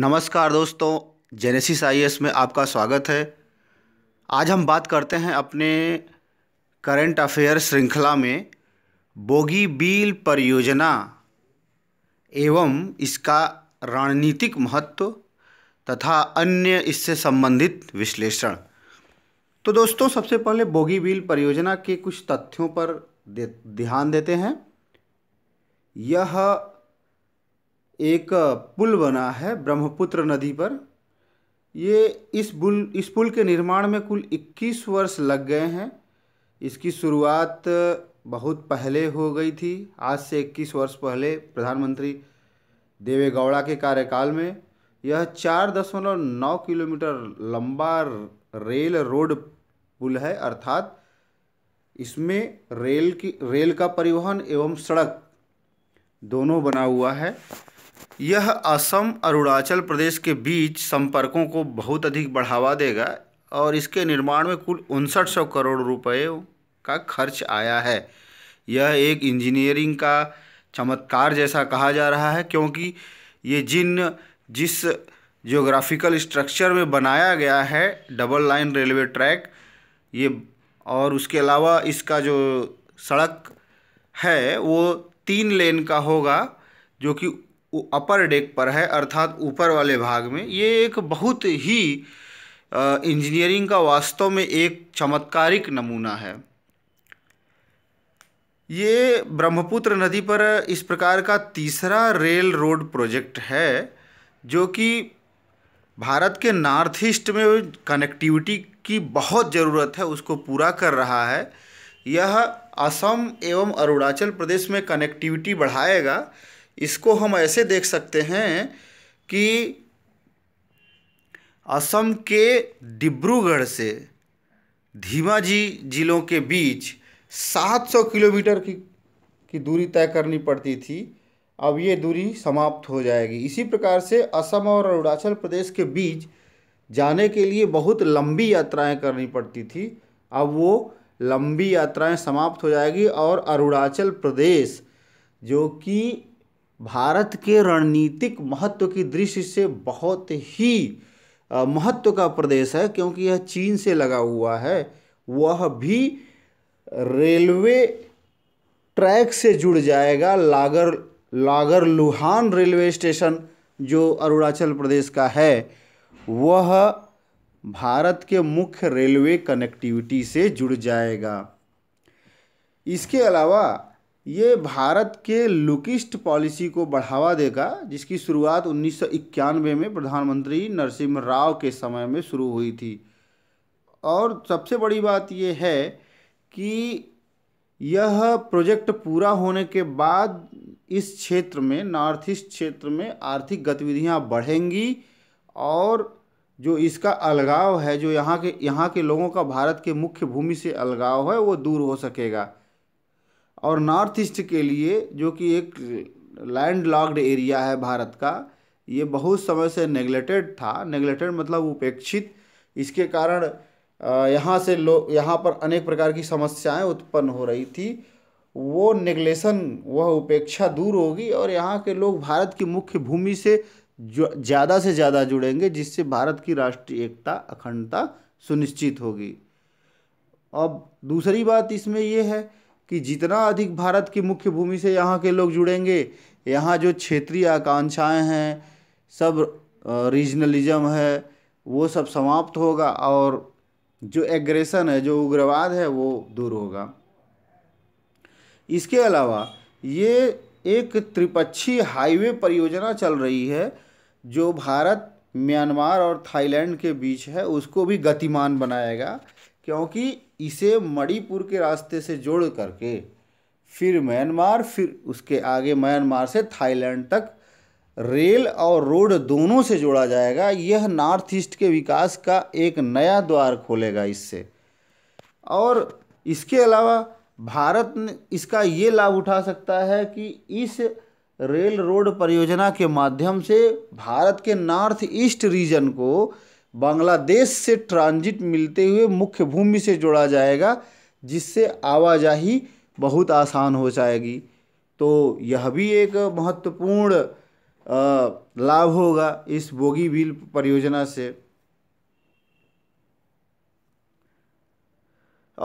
नमस्कार दोस्तों जेनेसिस आई में आपका स्वागत है आज हम बात करते हैं अपने करंट अफेयर श्रृंखला में बोगी बिल परियोजना एवं इसका रणनीतिक महत्व तथा अन्य इससे संबंधित विश्लेषण तो दोस्तों सबसे पहले बोगी बिल परियोजना के कुछ तथ्यों पर ध्यान देते हैं यह एक पुल बना है ब्रह्मपुत्र नदी पर ये इस पुल इस पुल के निर्माण में कुल 21 वर्ष लग गए हैं इसकी शुरुआत बहुत पहले हो गई थी आज से 21 वर्ष पहले प्रधानमंत्री देवेगौड़ा के कार्यकाल में यह चार दशमलव नौ किलोमीटर लंबा रेल रोड पुल है अर्थात इसमें रेल की रेल का परिवहन एवं सड़क दोनों बना हुआ है यह असम अरुणाचल प्रदेश के बीच संपर्कों को बहुत अधिक बढ़ावा देगा और इसके निर्माण में कुल उनसठ सौ करोड़ रुपये का खर्च आया है यह एक इंजीनियरिंग का चमत्कार जैसा कहा जा रहा है क्योंकि ये जिन जिस जियोग्राफिकल स्ट्रक्चर में बनाया गया है डबल लाइन रेलवे ट्रैक ये और उसके अलावा इसका जो सड़क है वो तीन लेन का होगा जो कि अपर डेक पर है अर्थात ऊपर वाले भाग में ये एक बहुत ही इंजीनियरिंग का वास्तव में एक चमत्कारिक नमूना है ये ब्रह्मपुत्र नदी पर इस प्रकार का तीसरा रेल रोड प्रोजेक्ट है जो कि भारत के नॉर्थ ईस्ट में कनेक्टिविटी की बहुत ज़रूरत है उसको पूरा कर रहा है यह असम एवं अरुणाचल प्रदेश में कनेक्टिविटी बढ़ाएगा इसको हम ऐसे देख सकते हैं कि असम के डिब्रूगढ़ से धीमाजी जिलों के बीच 700 किलोमीटर की की दूरी तय करनी पड़ती थी अब ये दूरी समाप्त हो जाएगी इसी प्रकार से असम और अरुणाचल प्रदेश के बीच जाने के लिए बहुत लंबी यात्राएं करनी पड़ती थी अब वो लंबी यात्राएं समाप्त हो जाएगी और अरुणाचल प्रदेश जो कि भारत के रणनीतिक महत्व की दृष्टि से बहुत ही महत्व का प्रदेश है क्योंकि यह चीन से लगा हुआ है वह भी रेलवे ट्रैक से जुड़ जाएगा लागर लागर लुहान रेलवे स्टेशन जो अरुणाचल प्रदेश का है वह भारत के मुख्य रेलवे कनेक्टिविटी से जुड़ जाएगा इसके अलावा ये भारत के लुकिस्ट पॉलिसी को बढ़ावा देगा जिसकी शुरुआत उन्नीस में प्रधानमंत्री नरसिम्ह राव के समय में शुरू हुई थी और सबसे बड़ी बात यह है कि यह प्रोजेक्ट पूरा होने के बाद इस क्षेत्र में नॉर्थ ईस्ट क्षेत्र में आर्थिक गतिविधियां बढ़ेंगी और जो इसका अलगाव है जो यहाँ के यहाँ के लोगों का भारत के मुख्य भूमि से अलगाव है वो दूर हो सकेगा और नॉर्थ ईस्ट के लिए जो कि एक लैंड लॉक्ड एरिया है भारत का ये बहुत समय से नेगलेटेड था नेगलेटेड मतलब उपेक्षित इसके कारण यहाँ से लोग यहाँ पर अनेक प्रकार की समस्याएं उत्पन्न हो रही थी वो नेगलेशन वह उपेक्षा दूर होगी और यहाँ के लोग भारत की मुख्य भूमि से ज़्यादा से ज़्यादा जुड़ेंगे जिससे भारत की राष्ट्रीय एकता अखंडता सुनिश्चित होगी अब दूसरी बात इसमें यह है कि जितना अधिक भारत की मुख्य भूमि से यहाँ के लोग जुड़ेंगे यहाँ जो क्षेत्रीय आकांक्षाएँ हैं सब रीजनलिज्म है वो सब समाप्त होगा और जो एग्रेशन है जो उग्रवाद है वो दूर होगा इसके अलावा ये एक त्रिपक्षीय हाईवे परियोजना चल रही है जो भारत म्यांमार और थाईलैंड के बीच है उसको भी गतिमान बनाएगा क्योंकि इसे मणिपुर के रास्ते से जोड़ करके फिर म्यांमार फिर उसके आगे म्यांमार से थाईलैंड तक रेल और रोड दोनों से जोड़ा जाएगा यह नॉर्थ ईस्ट के विकास का एक नया द्वार खोलेगा इससे और इसके अलावा भारत इसका ये लाभ उठा सकता है कि इस रेल रोड परियोजना के माध्यम से भारत के नॉर्थ ईस्ट रीजन को बांग्लादेश से ट्रांजिट मिलते हुए मुख्य भूमि से जोड़ा जाएगा जिससे आवाजाही बहुत आसान हो जाएगी तो यह भी एक महत्वपूर्ण लाभ होगा इस बोगी बिल परियोजना से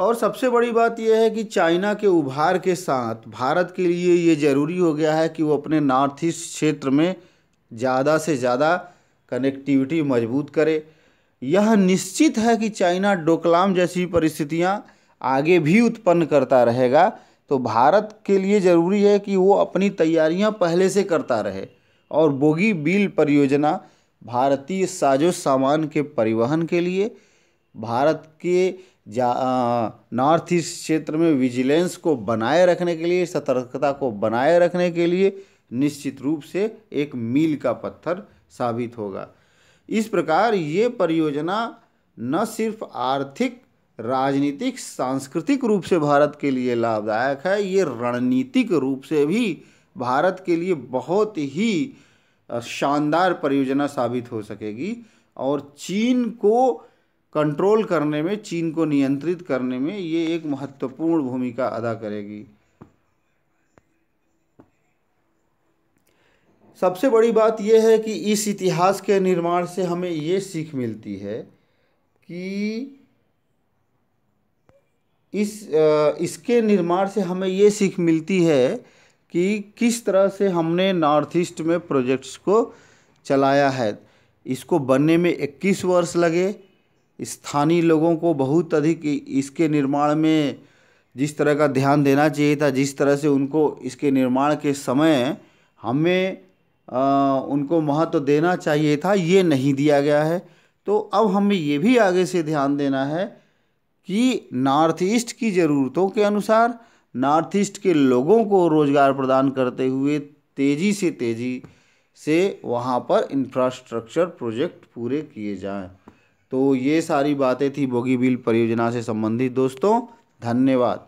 और सबसे बड़ी बात यह है कि चाइना के उभार के साथ भारत के लिए ये ज़रूरी हो गया है कि वो अपने नॉर्थ ईस्ट क्षेत्र में ज़्यादा से ज़्यादा कनेक्टिविटी मजबूत करे यह निश्चित है कि चाइना डोकलाम जैसी परिस्थितियां आगे भी उत्पन्न करता रहेगा तो भारत के लिए ज़रूरी है कि वो अपनी तैयारियां पहले से करता रहे और बोगी बिल परियोजना भारतीय साजो सामान के परिवहन के लिए भारत के जा नॉर्थ ईस्ट क्षेत्र में विजिलेंस को बनाए रखने के लिए सतर्कता को बनाए रखने के लिए निश्चित रूप से एक मील का पत्थर साबित होगा इस प्रकार ये परियोजना न सिर्फ आर्थिक राजनीतिक सांस्कृतिक रूप से भारत के लिए लाभदायक है ये रणनीतिक रूप से भी भारत के लिए बहुत ही शानदार परियोजना साबित हो सकेगी और चीन को कंट्रोल करने में चीन को नियंत्रित करने में ये एक महत्वपूर्ण भूमिका अदा करेगी सबसे बड़ी बात यह है कि इस इतिहास के निर्माण से हमें ये सीख मिलती है कि इस इसके निर्माण से हमें ये सीख मिलती है कि किस तरह से हमने नॉर्थ ईस्ट में प्रोजेक्ट्स को चलाया है इसको बनने में 21 वर्ष लगे स्थानीय लोगों को बहुत अधिक इसके निर्माण में जिस तरह का ध्यान देना चाहिए था जिस तरह से उनको इसके निर्माण के समय हमें उनको महत्व देना चाहिए था ये नहीं दिया गया है तो अब हमें ये भी आगे से ध्यान देना है कि नॉर्थ ईस्ट की ज़रूरतों के अनुसार नॉर्थ ईस्ट के लोगों को रोज़गार प्रदान करते हुए तेज़ी से तेज़ी से वहाँ पर इंफ्रास्ट्रक्चर प्रोजेक्ट पूरे किए जाएं तो ये सारी बातें थी बोगीबिल परियोजना से संबंधित दोस्तों धन्यवाद